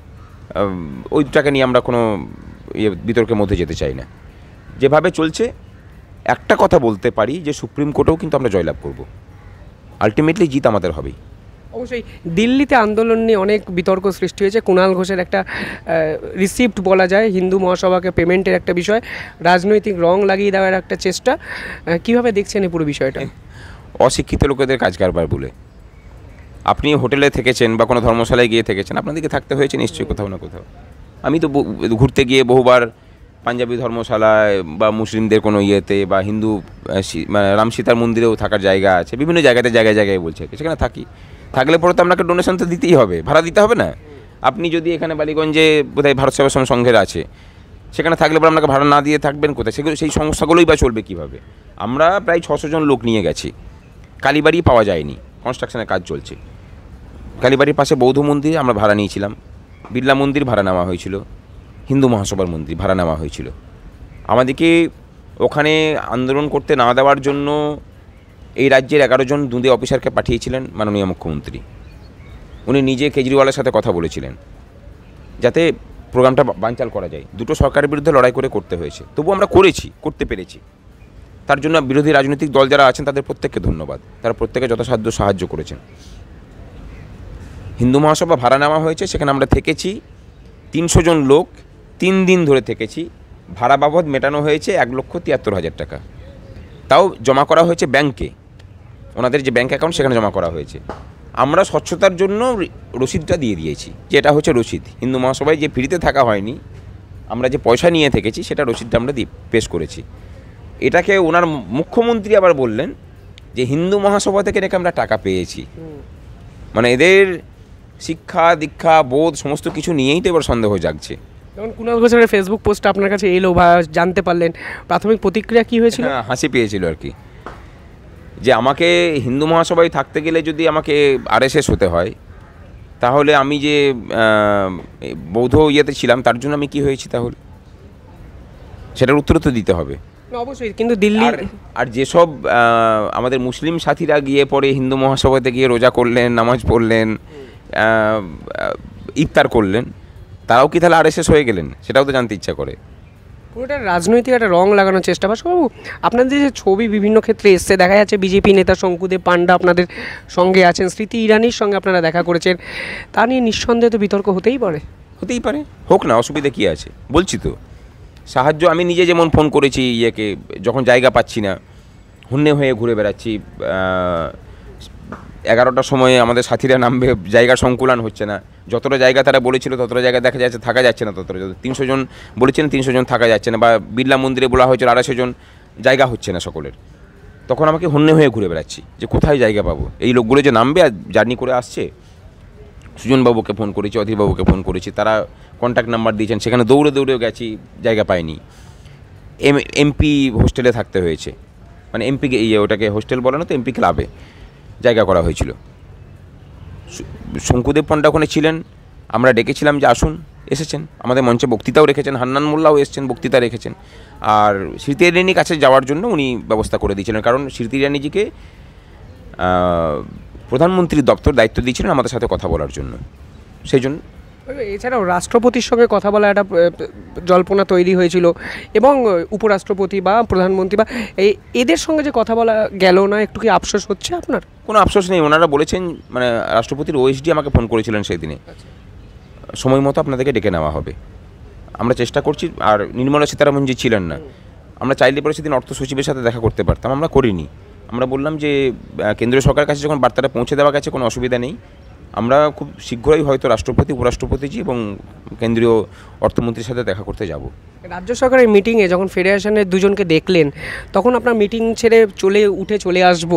ওইটাকে নিয়ে আমরা কোনো ইয়ে বিতর্কের মধ্যে যেতে চাই না যেভাবে চলছে একটা কথা বলতে পারি যে সুপ্রিম কোর্টেও কিন্তু আমরা জয়লাভ করব আলটিমেটলি জিত আমাদের হবেই অবশ্যই দিল্লিতে আন্দোলন নিয়ে অনেক বিতর্ক সৃষ্টি হয়েছে কুণাল ঘোষের একটা রিসিপ্ট বলা যায় হিন্দু মহাসভাকে পেমেন্টের একটা বিষয় রাজনৈতিক রং লাগিয়ে দেওয়ার একটা চেষ্টা কিভাবে দেখছেন এই পুরো বিষয়টা অশিক্ষিত লোকেদের কাজ কারবার বলে আপনি হোটেলে থেকেছেন বা কোনো ধর্মশালায় গিয়ে থেকেছেন আপনাদেরকে থাকতে হয়েছে নিশ্চয়ই কোথাও না কোথাও আমি তো ঘুরতে গিয়ে বহুবার পাঞ্জাবি ধর্মশালায় বা মুসলিমদের কোনো ইয়েতে বা হিন্দু মানে রাম সীতার মন্দিরেও থাকার জায়গা আছে বিভিন্ন জায়গাতে জায়গায় জায়গায় বলছে সেখানে থাকি থাকলে পরে তো আপনাকে ডোনেশন তো দিতেই হবে ভাড়া দিতে হবে না আপনি যদি এখানে বালিগঞ্জে বোধহয় ভারত সেবা সংঘের আছে সেখানে থাকলে পরে আপনাকে ভাড়া না দিয়ে থাকবেন কোথায় সেগুলো সেই সংস্থাগুলোই বা চলবে কীভাবে আমরা প্রায় ছশো জন লোক নিয়ে গেছি কালীবাড়ি পাওয়া যায়নি কনস্ট্রাকশানের কাজ চলছে কালীবাড়ির পাশে বৌদ্ধ মন্দির আমরা ভাড়া নিয়েছিলাম বিড়লা মন্দির ভাড়া নেওয়া হয়েছিল হিন্দু মহাসভার মন্দির ভাড়া নেওয়া হয়েছিল আমাদেরকে ওখানে আন্দোলন করতে না দেওয়ার জন্য এই রাজ্যের এগারো জন দুঁদে অফিসারকে পাঠিয়েছিলেন মাননীয় মুখ্যমন্ত্রী উনি নিজে কেজরিওয়ালের সাথে কথা বলেছিলেন যাতে প্রোগ্রামটা বানচাল করা যায় দুটো সরকারের বিরুদ্ধে লড়াই করে করতে হয়েছে তবু আমরা করেছি করতে পেরেছি তার জন্য বিরোধী রাজনৈতিক দল যারা আছেন তাদের প্রত্যেককে ধন্যবাদ তারা প্রত্যেকে যথাসাধ্য সাহায্য করেছেন হিন্দু মহাসভা ভাড়া নেওয়া হয়েছে সেখানে আমরা থেকেছি তিনশো জন লোক তিন দিন ধরে থেকেছি ভাড়া বাবদ মেটানো হয়েছে এক লক্ষ তিয়াত্তর হাজার টাকা তাও জমা করা হয়েছে ব্যাংকে ওনাদের যে ব্যাঙ্ক অ্যাকাউন্ট সেখানে জমা করা হয়েছে আমরা স্বচ্ছতার জন্য রসিদটা দিয়ে দিয়েছি যে এটা হচ্ছে রসিদ হিন্দু মহাসভায় যে ফ্রিতে থাকা হয়নি আমরা যে পয়সা নিয়ে থেকেছি সেটা রসিদটা আমরা পেশ করেছি এটাকে ওনার মুখ্যমন্ত্রী আবার বললেন যে হিন্দু মহাসভা থেকে নাকি আমরা টাকা পেয়েছি মানে এদের শিক্ষা দীক্ষা বোধ সমস্ত কিছু নিয়েই তো এবার সন্দেহ জাগছে যেমন কুণাল ঘোষের ফেসবুক পোস্ট আপনার কাছে এলো বা জানতে পারলেন প্রাথমিক প্রতিক্রিয়া কি হয়েছিল হ্যাঁ, হাসি পেয়েছিল আর কি যে আমাকে হিন্দু মহাসভায় থাকতে গেলে যদি আমাকে আরএসএস হতে হয় তাহলে আমি যে বৌদ্ধ ইয়েতে ছিলাম তার জন্য আমি কি হয়েছি তাহলে সেটার উত্তর তো দিতে হবে অবশ্যই কিন্তু দিল্লি আর যেসব আমাদের মুসলিম সাথীরা গিয়ে পরে হিন্দু মহাসভাতে গিয়ে রোজা করলেন নামাজ পড়লেন ইফতার করলেন তারাও কি তাহলে আরএসএস হয়ে গেলেন সেটাও তো জানতে ইচ্ছা করে পুরোটা রাজনৈতিক একটা রং লাগানোর চেষ্টা বাবু আপনাদের যে ছবি বিভিন্ন ক্ষেত্রে এসছে দেখা যাচ্ছে বিজেপি নেতা শঙ্কুদেব পাণ্ডা আপনাদের সঙ্গে আছেন স্মৃতি ইরানির সঙ্গে আপনারা দেখা করেছেন তা নিয়ে নিঃসন্দেহে তো বিতর্ক হতেই পারে হতেই পারে হোক না অসুবিধা কী আছে বলছি তো সাহায্য আমি নিজে যেমন ফোন করেছি ইয়েকে যখন জায়গা পাচ্ছি না হুন্নে হয়ে ঘুরে বেড়াচ্ছি এগারোটার সময় আমাদের সাথীরা নামবে জায়গা সংকুলান হচ্ছে না যতটা জায়গা তারা বলেছিল ততটা জায়গা দেখা যাচ্ছে থাকা যাচ্ছে না ততটা তিনশো জন বলেছেন তিনশো জন থাকা যাচ্ছে না বা বিড়লা মন্দিরে বলা হয়েছিল আড়াইশো জন জায়গা হচ্ছে না সকলের তখন আমাকে হন্যে হয়ে ঘুরে বেড়াচ্ছি যে কোথায় জায়গা পাবো এই লোকগুলো যে নামবে আর জার্নি করে আসছে সুজনবাবুকে ফোন করেছি অধীরবাবুকে ফোন করেছি তারা কন্ট্যাক্ট নাম্বার দিয়েছেন সেখানে দৌড়ে দৌড়েও গেছি জায়গা পায়নি এম এমপি হোস্টেলে থাকতে হয়েছে মানে এমপি ইয়ে ওটাকে হোস্টেল বলে না তো এমপি ক্লাবে জায়গা করা হয়েছিল শঙ্কুদেব পণ্ডা ওখানে ছিলেন আমরা ডেকেছিলাম যে আসুন এসেছেন আমাদের মঞ্চে বক্তৃতাও রেখেছেন হান্নান মোল্লাও এসেছেন বক্তৃতা রেখেছেন আর স্মৃতি ইরানির কাছে যাওয়ার জন্য উনি ব্যবস্থা করে দিয়েছিলেন কারণ স্মৃতি ইরানিজিকে প্রধানমন্ত্রীর দপ্তর দায়িত্ব দিয়েছিলেন আমাদের সাথে কথা বলার জন্য সেই জন্য এছাড়াও রাষ্ট্রপতির সঙ্গে কথা বলা একটা জল্পনা তৈরি হয়েছিল এবং উপরাষ্ট্রপতি বা প্রধানমন্ত্রী বা এদের সঙ্গে যে কথা বলা গেল না একটু কি আফসোস হচ্ছে আপনার কোনো আফসোস নেই ওনারা বলেছেন মানে রাষ্ট্রপতির ওএসডি আমাকে ফোন করেছিলেন সেই দিনে আচ্ছা। সময় মতো আপনাদেরকে ডেকে নেওয়া হবে আমরা চেষ্টা করছি আর নির্মলা সীতারামন যে ছিলেন না আমরা চাইলে পরে সেদিন অর্থ সচিবের সাথে দেখা করতে পারতাম আমরা করিনি আমরা বললাম যে কেন্দ্রীয় সরকারের কাছে যখন বার্তাটা পৌঁছে দেওয়া গেছে কোনো অসুবিধা নেই আমরা খুব শীঘ্রই হয়তো রাষ্ট্রপতি উপরাষ্ট্রপতিজি এবং কেন্দ্রীয় অর্থমন্ত্রীর সাথে দেখা করতে যাব রাজ্য সরকারের মিটিংয়ে যখন ফেডারেশনের দুজনকে দেখলেন তখন আপনার মিটিং ছেড়ে চলে উঠে চলে আসব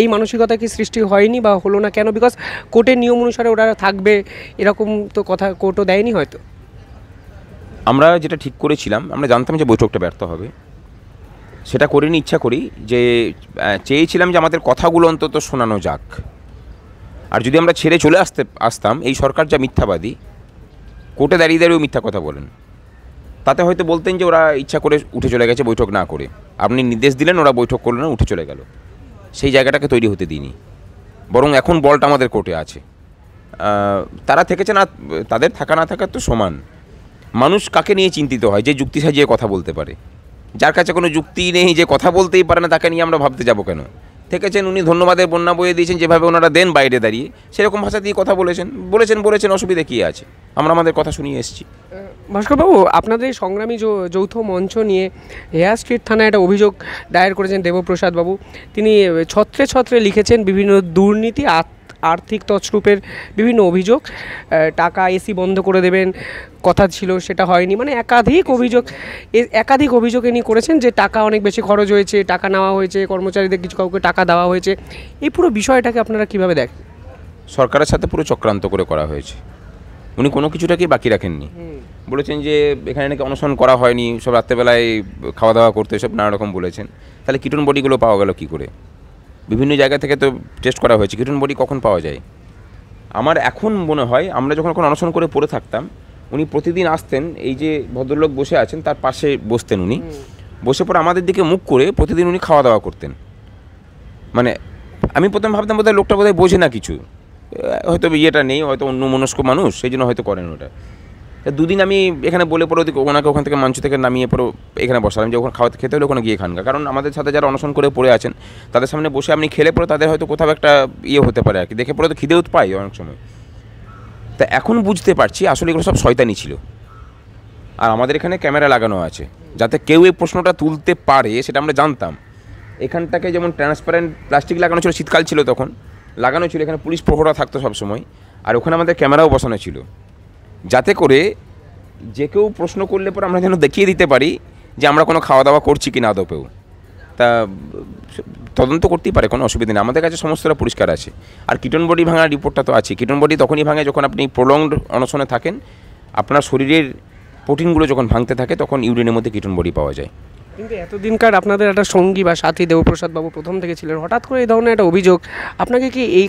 এই মানসিকতা কি সৃষ্টি হয়নি বা হলো না কেন বিকজ কোর্টের নিয়ম অনুসারে ওরা থাকবে এরকম তো কথা কোর্টও দেয়নি হয়তো আমরা যেটা ঠিক করেছিলাম আমরা জানতাম যে বৈঠকটা ব্যর্থ হবে সেটা করিনি ইচ্ছা করি যে চেয়েছিলাম যে আমাদের কথাগুলো অন্তত শোনানো যাক আর যদি আমরা ছেড়ে চলে আসতে আসতাম এই সরকার যা মিথ্যাবাদী কোর্টে দাঁড়িয়ে দাঁড়িয়ে মিথ্যা কথা বলেন তাতে হয়তো বলতেন যে ওরা ইচ্ছা করে উঠে চলে গেছে বৈঠক না করে আপনি নির্দেশ দিলেন ওরা বৈঠক করলেন উঠে চলে গেল সেই জায়গাটাকে তৈরি হতে দিইনি বরং এখন বলটা আমাদের কোর্টে আছে তারা থেকেছে না তাদের থাকা না থাকার তো সমান মানুষ কাকে নিয়ে চিন্তিত হয় যে যুক্তি সাজিয়ে কথা বলতে পারে যার কাছে কোনো যুক্তি নেই যে কথা বলতেই পারে না তাকে নিয়ে আমরা ভাবতে যাব কেন থেকেছেন উনি ধন্যবাদের বন্যা বইয়ে দিয়েছেন যেভাবে ওনারা দেন বাইরে দাঁড়িয়ে সেরকম ভাষা দিয়ে কথা বলেছেন বলেছেন বলেছেন অসুবিধা কী আছে আমরা আমাদের কথা শুনিয়ে এসেছি ভাস্করবাবু আপনাদের এই সংগ্রামী যৌথ মঞ্চ নিয়ে হেয়ার স্ট্রিট থানায় একটা অভিযোগ দায়ের করেছেন দেবপ্রসাদ বাবু তিনি ছত্রে ছত্রে লিখেছেন বিভিন্ন দুর্নীতি আত্ম আর্থিক তছরূপের বিভিন্ন অভিযোগ টাকা এসি বন্ধ করে দেবেন কথা ছিল সেটা হয়নি মানে একাধিক অভিযোগ একাধিক অভিযোগ ইনি করেছেন যে টাকা অনেক বেশি খরচ হয়েছে টাকা নেওয়া হয়েছে কর্মচারীদের কিছু কাউকে টাকা দেওয়া হয়েছে এই পুরো বিষয়টাকে আপনারা কিভাবে দেখেন সরকারের সাথে পুরো চক্রান্ত করে করা হয়েছে উনি কোনো কিছুটাকেই বাকি রাখেননি বলেছেন যে এখানে নাকি অনশন করা হয়নি সব রাত্রেবেলায় খাওয়া দাওয়া করতে সব নানা রকম বলেছেন তাহলে কিটন বডিগুলো পাওয়া গেল কী করে বিভিন্ন জায়গা থেকে তো টেস্ট করা হয়েছে কিটন বডি কখন পাওয়া যায় আমার এখন মনে হয় আমরা যখন এখন অনশন করে পড়ে থাকতাম উনি প্রতিদিন আসতেন এই যে ভদ্রলোক বসে আছেন তার পাশে বসতেন উনি বসে পরে আমাদের দিকে মুখ করে প্রতিদিন উনি খাওয়া দাওয়া করতেন মানে আমি প্রথম ভাবতাম বোধহয় লোকটা বোধহয় বোঝে না কিছু হয়তো ইয়েটা নেই হয়তো অন্য মনস্ক মানুষ সেই জন্য হয়তো করেন ওটা দুদিন আমি এখানে বলে পরে ওনাকে ওখান থেকে মঞ্চ থেকে নামিয়ে পরে এখানে বসালাম যে ওখানে খাওয়াতে খেতে হলে ওখানে গিয়ে খানগা কারণ আমাদের সাথে যারা অনশন করে পড়ে আছেন তাদের সামনে বসে আপনি খেলে পরে তাদের হয়তো কোথাও একটা ইয়ে হতে পারে আর কি দেখে পরে তো খিদেও পাই অনেক সময় তা এখন বুঝতে পারছি আসলে এগুলো সব শয়তানি ছিল আর আমাদের এখানে ক্যামেরা লাগানো আছে যাতে কেউ এই প্রশ্নটা তুলতে পারে সেটা আমরা জানতাম এখানটাকে যেমন ট্রান্সপারেন্ট প্লাস্টিক লাগানো ছিল শীতকাল ছিল তখন লাগানো ছিল এখানে পুলিশ প্রহরা থাকতো সবসময় আর ওখানে আমাদের ক্যামেরাও বসানো ছিল যাতে করে যে কেউ প্রশ্ন করলে পরে আমরা যেন দেখিয়ে দিতে পারি যে আমরা কোনো খাওয়া দাওয়া করছি কি না আদপেও তা তদন্ত করতেই পারে কোনো অসুবিধা নেই আমাদের কাছে সমস্তটা পরিষ্কার আছে আর কিটন বডি ভাঙার রিপোর্টটা তো আছে কিটন বডি তখনই ভাঙে যখন আপনি প্রলংড অনশনে থাকেন আপনার শরীরের প্রোটিনগুলো যখন ভাঙতে থাকে তখন ইউরিনের মধ্যে কিটন বডি পাওয়া যায় কিন্তু এতদিনকার আপনাদের একটা সঙ্গী বা সাথী দেবপ্রসাদ বাবু প্রথম থেকে ছিলেন হঠাৎ করে এই ধরনের একটা অভিযোগ আপনাকে কি এই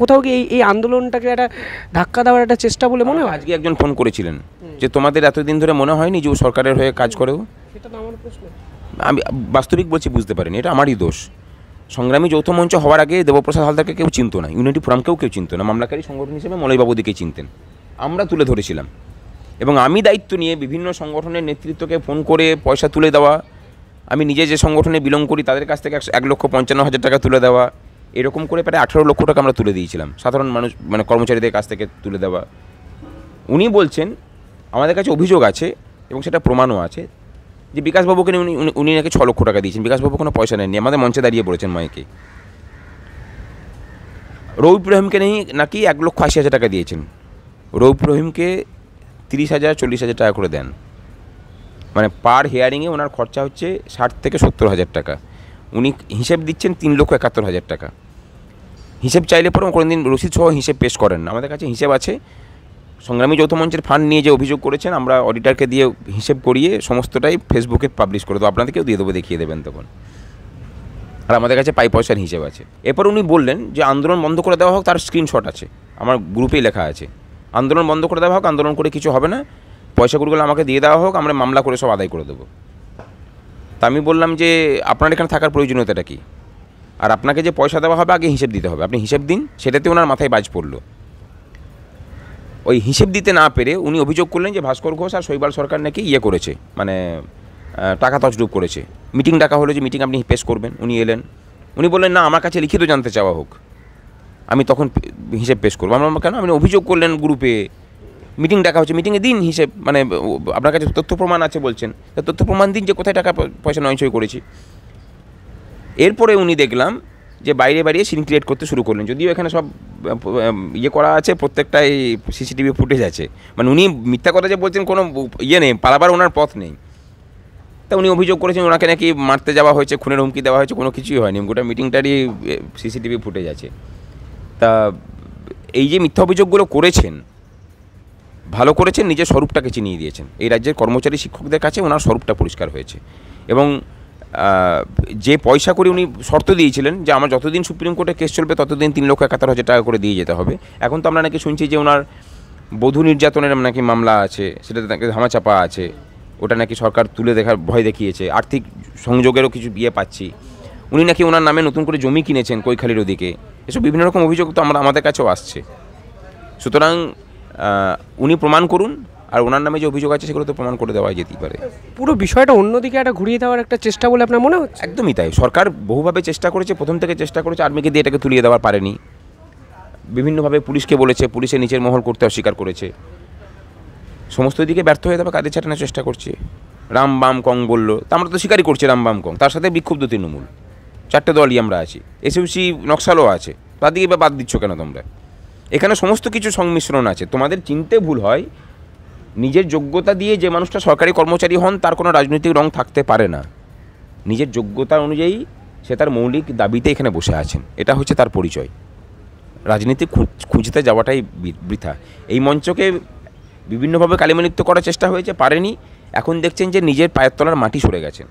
কোথাও কি এই এই আন্দোলনটাকে একটা ধাক্কা দেওয়ার একটা চেষ্টা বলে মনে হয় আজকে একজন ফোন করেছিলেন যে তোমাদের এতদিন ধরে মনে হয়নি যে ও সরকারের হয়ে কাজ করেও তো আমার আমি বাস্তবিক বলছি বুঝতে পারিনি এটা আমারই দোষ সংগ্রামী যৌথ মঞ্চ হওয়ার আগে দেবপ্রসাদ হালদারকে কেউ চিনত না ইউনিটি ফোরামকেও কেউ চিনত না মামলাকারী সংগঠন হিসেবে মলয়বাবুদিকে চিনতেন আমরা তুলে ধরেছিলাম এবং আমি দায়িত্ব নিয়ে বিভিন্ন সংগঠনের নেতৃত্বকে ফোন করে পয়সা তুলে দেওয়া আমি নিজে যে সংগঠনে বিলং করি তাদের কাছ থেকে এক লক্ষ পঞ্চান্ন হাজার টাকা তুলে দেওয়া এরকম করে প্রায় আঠারো লক্ষ টাকা আমরা তুলে দিয়েছিলাম সাধারণ মানুষ মানে কর্মচারীদের কাছ থেকে তুলে দেওয়া উনি বলছেন আমাদের কাছে অভিযোগ আছে এবং সেটা প্রমাণও আছে যে বিকাশবাবুকে উনি উনি নাকি ছ লক্ষ টাকা দিয়েছেন বিকাশবাবু কোনো পয়সা নেননি আমাদের মঞ্চে দাঁড়িয়ে বলেছেন মাইকে রৌফ রহিমকে নেই নাকি এক লক্ষ আশি হাজার টাকা দিয়েছেন রৌফ রহিমকে তিরিশ হাজার চল্লিশ হাজার টাকা করে দেন মানে পার হেয়ারিংয়ে ওনার খরচা হচ্ছে ষাট থেকে সত্তর হাজার টাকা উনি হিসেব দিচ্ছেন তিন লক্ষ একাত্তর হাজার টাকা হিসেব চাইলে পরে কোনো দিন রসিদ সহ হিসেব পেশ করেন না আমাদের কাছে হিসেব আছে সংগ্রামী যৌথ মঞ্চের ফান্ড নিয়ে যে অভিযোগ করেছেন আমরা অডিটারকে দিয়ে হিসেব করিয়ে সমস্তটাই ফেসবুকে পাবলিশ করে দেবো আপনাদেরকেও দিয়ে দেবো দেখিয়ে দেবেন তখন আর আমাদের কাছে পাই পয়সার হিসেব আছে এরপর উনি বললেন যে আন্দোলন বন্ধ করে দেওয়া হোক তার স্ক্রিনশট আছে আমার গ্রুপেই লেখা আছে আন্দোলন বন্ধ করে দেওয়া হোক আন্দোলন করে কিছু হবে না পয়সা কুড়িগুলো আমাকে দিয়ে দেওয়া হোক আমরা মামলা করে সব আদায় করে দেবো তা আমি বললাম যে আপনার এখানে থাকার প্রয়োজনীয়তাটা কী আর আপনাকে যে পয়সা দেওয়া হবে আগে হিসেব দিতে হবে আপনি হিসেব দিন সেটাতে ওনার মাথায় বাজ পড়লো ওই হিসেব দিতে না পেরে উনি অভিযোগ করলেন যে ভাস্কর ঘোষ আর শৈবাল সরকার নাকি ইয়ে করেছে মানে টাকা তছডুপ করেছে মিটিং ডাকা হলো যে মিটিং আপনি পেশ করবেন উনি এলেন উনি বললেন না আমার কাছে লিখিত জানতে চাওয়া হোক আমি তখন হিসেব পেশ করবো আমার কেন আপনি অভিযোগ করলেন গ্রুপে মিটিং ডাকা হচ্ছে মিটিংয়ে দিন হিসেব মানে আপনার কাছে তথ্য প্রমাণ আছে বলছেন তা তথ্য প্রমাণ দিন যে কোথায় টাকা পয়সা নয়ছয় করেছি এরপরে উনি দেখলাম যে বাইরে বাইরে সিন ক্রিয়েট করতে শুরু করলেন যদিও এখানে সব ইয়ে করা আছে প্রত্যেকটাই সিসিটিভি ফুটেজ আছে মানে উনি মিথ্যা কথা যে বলছেন কোনো ইয়ে নেই পালাবার ওনার পথ নেই তা উনি অভিযোগ করেছেন ওনাকে নাকি মারতে যাওয়া হয়েছে খুনের হুমকি দেওয়া হয়েছে কোনো কিছুই হয়নি গোটা মিটিংটারই সিসিটিভি ফুটেজ আছে তা এই যে মিথ্যা অভিযোগগুলো করেছেন ভালো করেছেন নিজের স্বরূপটাকে চিনিয়ে দিয়েছেন এই রাজ্যের কর্মচারী শিক্ষকদের কাছে ওনার স্বরূপটা পরিষ্কার হয়েছে এবং যে পয়সা করে উনি শর্ত দিয়েছিলেন যে আমার যতদিন সুপ্রিম কোর্টে কেস চলবে ততদিন তিন লক্ষ একাত্তর হাজার টাকা করে দিয়ে যেতে হবে এখন তো আমরা নাকি শুনছি যে ওনার বধূ নির্যাতনের নাকি মামলা আছে সেটাতে নাকি ধামাচাপা আছে ওটা নাকি সরকার তুলে দেখার ভয় দেখিয়েছে আর্থিক সংযোগেরও কিছু বিয়ে পাচ্ছি উনি নাকি ওনার নামে নতুন করে জমি কিনেছেন কৈখালির ওদিকে এসব বিভিন্ন রকম অভিযোগ তো আমরা আমাদের কাছেও আসছে সুতরাং উনি প্রমাণ করুন আর ওনার নামে যে অভিযোগ আছে সেগুলো তো প্রমাণ করে দেওয়া যেতেই পারে পুরো বিষয়টা অন্যদিকে একটা ঘুরিয়ে দেওয়ার একটা চেষ্টা বলে আপনার মনে হচ্ছে একদমই তাই সরকার বহুভাবে চেষ্টা করেছে প্রথম থেকে চেষ্টা করেছে আর্মিকে দিয়ে এটাকে তুলিয়ে দেওয়ার পারেনি বিভিন্নভাবে পুলিশকে বলেছে পুলিশে নিচের মহল করতে অস্বীকার করেছে সমস্ত দিকে ব্যর্থ হয়ে তবে কাজে ছাটানোর চেষ্টা করছে রাম বাম কং বললো তা আমরা তো স্বীকারই করছি রাম বাম কং তার সাথে বিক্ষুব্ধ তৃণমূল চারটে দলই আমরা আছি এসএমসি নকশালও আছে তার দিকে বাদ দিচ্ছ কেন তোমরা এখানে সমস্ত কিছু সংমিশ্রণ আছে তোমাদের চিনতে ভুল হয় নিজের যোগ্যতা দিয়ে যে মানুষটা সরকারি কর্মচারী হন তার কোনো রাজনৈতিক রং থাকতে পারে না নিজের যোগ্যতা অনুযায়ী সে তার মৌলিক দাবিতে এখানে বসে আছেন এটা হচ্ছে তার পরিচয় রাজনীতি খুঁজতে যাওয়াটাই বৃথা এই মঞ্চকে বিভিন্নভাবে কালিমালিপ্ত করার চেষ্টা হয়েছে পারেনি এখন দেখছেন যে নিজের পায়ের তলার মাটি সরে গেছেন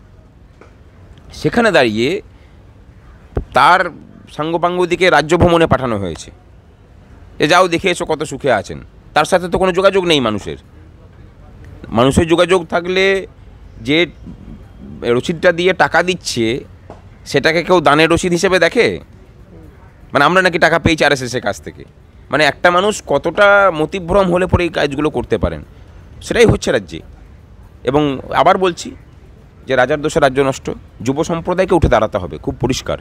সেখানে দাঁড়িয়ে তার সাঙ্গপাঙ্গদিকে রাজ্য ভ্রমণে পাঠানো হয়েছে যে যাও দেখে এসো কত সুখে আছেন তার সাথে তো কোনো যোগাযোগ নেই মানুষের মানুষের যোগাযোগ থাকলে যে রসিদটা দিয়ে টাকা দিচ্ছে সেটাকে কেউ দানের রসিদ হিসেবে দেখে মানে আমরা নাকি টাকা পেয়েছি আর এসে কাছ থেকে মানে একটা মানুষ কতটা মতিভ্রম হলে পরে এই কাজগুলো করতে পারেন সেটাই হচ্ছে রাজ্যে এবং আবার বলছি যে রাজার দোষে রাজ্য নষ্ট যুব সম্প্রদায়কে উঠে দাঁড়াতে হবে খুব পরিষ্কার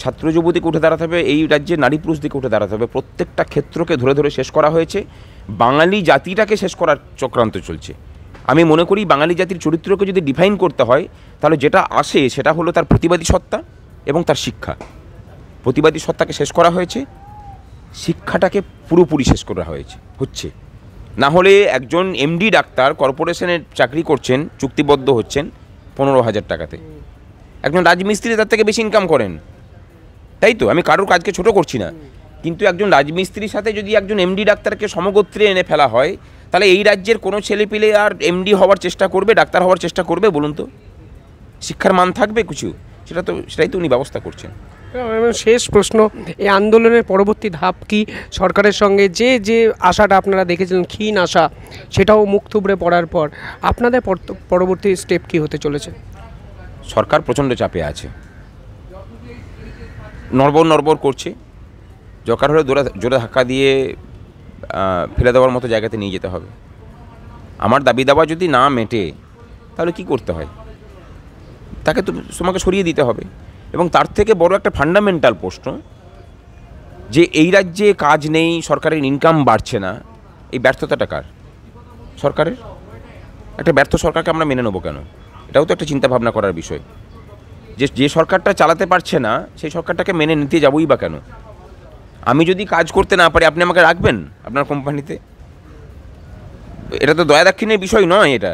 ছাত্র যুবদিকে উঠে দাঁড়াতে হবে এই রাজ্যে নারী পুরুষ দিকে উঠে দাঁড়াতে হবে প্রত্যেকটা ক্ষেত্রকে ধরে ধরে শেষ করা হয়েছে বাঙালি জাতিটাকে শেষ করার চক্রান্ত চলছে আমি মনে করি বাঙালি জাতির চরিত্রকে যদি ডিফাইন করতে হয় তাহলে যেটা আসে সেটা হলো তার প্রতিবাদী সত্তা এবং তার শিক্ষা প্রতিবাদী সত্তাকে শেষ করা হয়েছে শিক্ষাটাকে পুরোপুরি শেষ করা হয়েছে হচ্ছে না হলে একজন এমডি ডাক্তার কর্পোরেশনের চাকরি করছেন চুক্তিবদ্ধ হচ্ছেন পনেরো হাজার টাকাতে একজন রাজমিস্ত্রি তার থেকে বেশি ইনকাম করেন তাই তো আমি কারোর কাজকে ছোট করছি না কিন্তু একজন রাজমিস্ত্রির সাথে যদি একজন এমডি ডাক্তারকে সমগোত্রে এনে ফেলা হয় তাহলে এই রাজ্যের কোনো ছেলেপিলে আর এমডি হওয়ার চেষ্টা করবে ডাক্তার হওয়ার চেষ্টা করবে বলুন তো শিক্ষার মান থাকবে কিছু সেটা তো সেটাই তো উনি ব্যবস্থা করছেন হ্যাঁ, শেষ প্রশ্ন এই আন্দোলনের পরবর্তী ধাপ কি সরকারের সঙ্গে যে যে আশাটা আপনারা দেখেছিলেন ক্ষীণ আশা সেটাও মুখ থুবড়ে পড়ার পর আপনাদের পরবর্তী স্টেপ কি হতে চলেছে সরকার প্রচণ্ড চাপে আছে নড়বড় নড়বড় করছে জকার হলে জোরে জোরে ধাক্কা দিয়ে ফেলে দেওয়ার মতো জায়গাতে নিয়ে যেতে হবে আমার দাবি দাবা যদি না মেটে তাহলে কি করতে হয় তাকে তো তোমাকে সরিয়ে দিতে হবে এবং তার থেকে বড় একটা ফান্ডামেন্টাল প্রশ্ন যে এই রাজ্যে কাজ নেই সরকারের ইনকাম বাড়ছে না এই ব্যর্থতাটা কার সরকারের একটা ব্যর্থ সরকারকে আমরা মেনে নেবো কেন এটাও তো একটা চিন্তাভাবনা করার বিষয় যে যে সরকারটা চালাতে পারছে না সেই সরকারটাকে মেনে নিতে যাবই বা কেন আমি যদি কাজ করতে না পারি আপনি আমাকে রাখবেন আপনার কোম্পানিতে এটা তো দয়া দাক্ষিণের বিষয় নয় এটা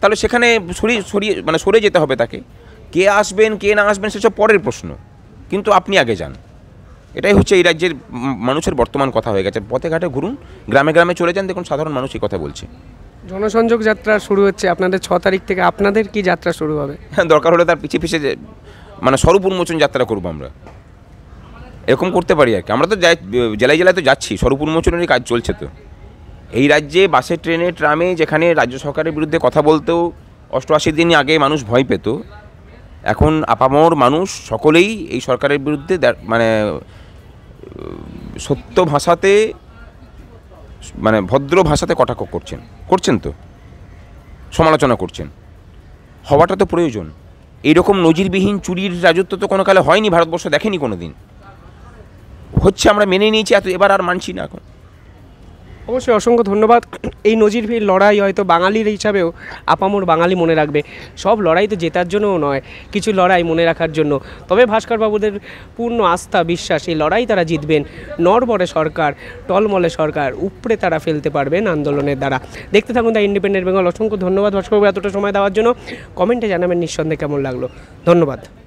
তাহলে সেখানে সরিয়ে সরিয়ে মানে সরে যেতে হবে তাকে কে আসবেন কে না আসবেন সেসব পরের প্রশ্ন কিন্তু আপনি আগে যান এটাই হচ্ছে এই রাজ্যের মানুষের বর্তমান কথা হয়ে গেছে পথে ঘাটে ঘুরুন গ্রামে গ্রামে চলে যান দেখুন সাধারণ মানুষ এই কথা বলছে জনসংযোগ যাত্রা শুরু হচ্ছে আপনাদের ছ তারিখ থেকে আপনাদের কি যাত্রা শুরু হবে হ্যাঁ দরকার হলে তার পিছিয়ে পিছিয়ে মানে স্বরূপ উন্মোচন যাত্রা করবো আমরা এরকম করতে পারি আর কি আমরা তো জেলায় জেলায় তো যাচ্ছি স্বরূপ উন্মোচনেরই কাজ চলছে তো এই রাজ্যে বাসে ট্রেনে ট্রামে যেখানে রাজ্য সরকারের বিরুদ্ধে কথা বলতেও অষ্টআশি দিন আগে মানুষ ভয় পেত এখন আপামর মানুষ সকলেই এই সরকারের বিরুদ্ধে মানে সত্য ভাষাতে মানে ভদ্র ভাষাতে কটাক্ষ করছেন করছেন তো সমালোচনা করছেন হওয়াটা তো প্রয়োজন এরকম নজিরবিহীন চুরির রাজত্ব তো কোনো কালে হয়নি ভারতবর্ষ দেখেনি কোনো দিন হচ্ছে আমরা মেনে নিয়েছি এত এবার আর মানছি না এখন অবশ্যই অসংখ্য ধন্যবাদ এই নজিরবিহীন লড়াই হয়তো বাঙালির হিসাবেও আপামোর বাঙালি মনে রাখবে সব লড়াই তো জেতার জন্যও নয় কিছু লড়াই মনে রাখার জন্য তবে ভাস্করবাবুদের পূর্ণ আস্থা বিশ্বাস এই লড়াই তারা জিতবেন নরবরে সরকার টলমলে সরকার উপড়ে তারা ফেলতে পারবেন আন্দোলনের দ্বারা দেখতে থাকুন তাই ইন্ডিপেন্ডেন্ট বেঙ্গল অসংখ্য ধন্যবাদ ভাস্করবাবু এতটা সময় দেওয়ার জন্য কমেন্টে জানাবেন নিঃসন্দেহে কেমন লাগলো ধন্যবাদ